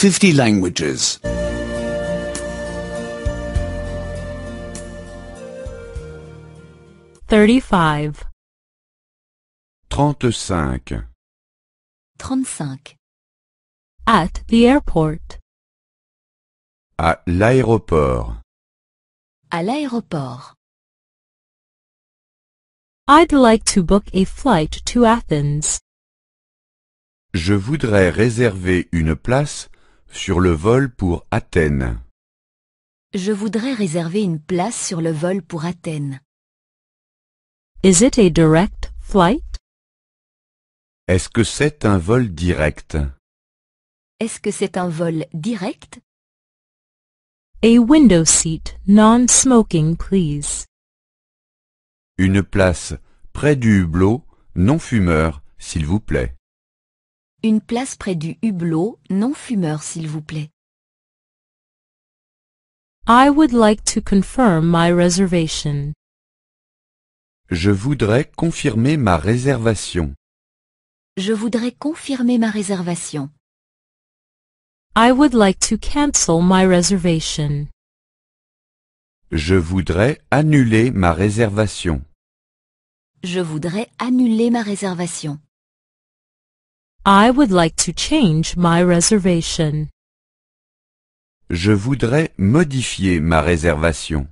50 languages. 35. 35. 35. At the airport. À l'aéroport. À l'aéroport. I'd like to book a flight to Athens. Je voudrais réserver une place sur le vol pour Athènes. Je voudrais réserver une place sur le vol pour Athènes. Is it a direct flight? Est-ce que c'est un vol direct? Est-ce que c'est un vol direct? A window seat, non-smoking, please. Une place près du hublot, non-fumeur, s'il vous plaît. Une place près du hublot, non fumeur s'il vous plaît. I would like to confirm my reservation. Je voudrais confirmer ma réservation. Je voudrais confirmer ma réservation. I would like to cancel my reservation. Je voudrais annuler ma réservation. Je voudrais annuler ma réservation. I would like to change my reservation. Je voudrais modifier ma réservation.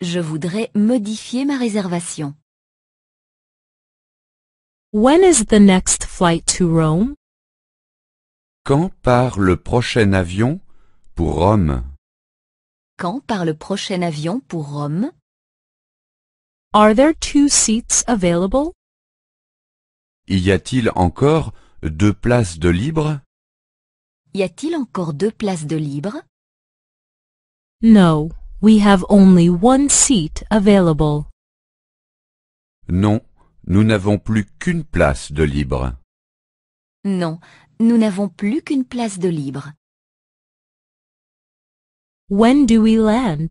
Je voudrais modifier ma réservation. When is the next flight to Rome? Quand par le prochain avion pour Rome? Quand part le prochain avion pour Rome? Are there two seats available? Y a-t-il encore deux places de libre Y a-t-il encore deux places de libre No, we have only one seat available. Non, nous n'avons plus qu'une place de libre. Non, nous n'avons plus qu'une place de libre. When do we land?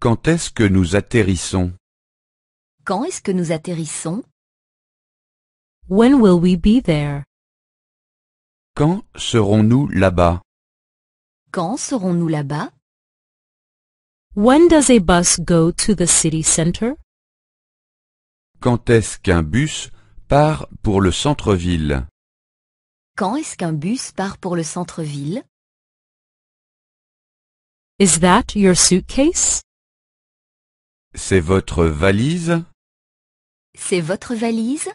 Quand est-ce que nous atterrissons Quand est-ce que nous atterrissons When will we be there? Quand serons-nous là-bas? Quand serons-nous là-bas? When does a bus go to the city center? Quand est-ce qu'un bus part pour le centre-ville? Quand est-ce qu'un bus part pour le centre-ville? Is that your suitcase? C'est votre valise? C'est votre valise?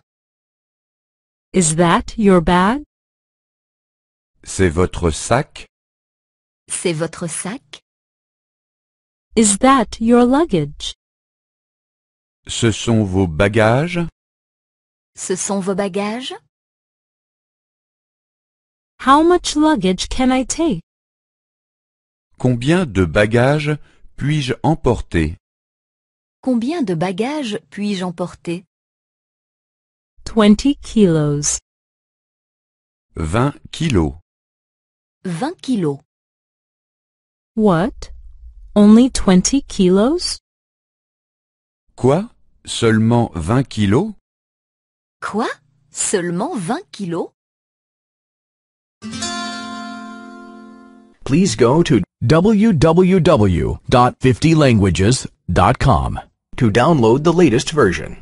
Is that your bag? C'est votre sac? C'est votre sac? Is that your luggage? Ce sont vos bagages? Ce sont vos bagages? How much luggage can I take? Combien de bagages puis-je emporter? Combien de bagages puis-je emporter? 20 kilos. Vingt kilos. Vingt kilos. What? Only 20 kilos? Quoi? Seulement vingt kilos? Quoi? Seulement vingt kilos? Please go to www.50languages.com to download the latest version.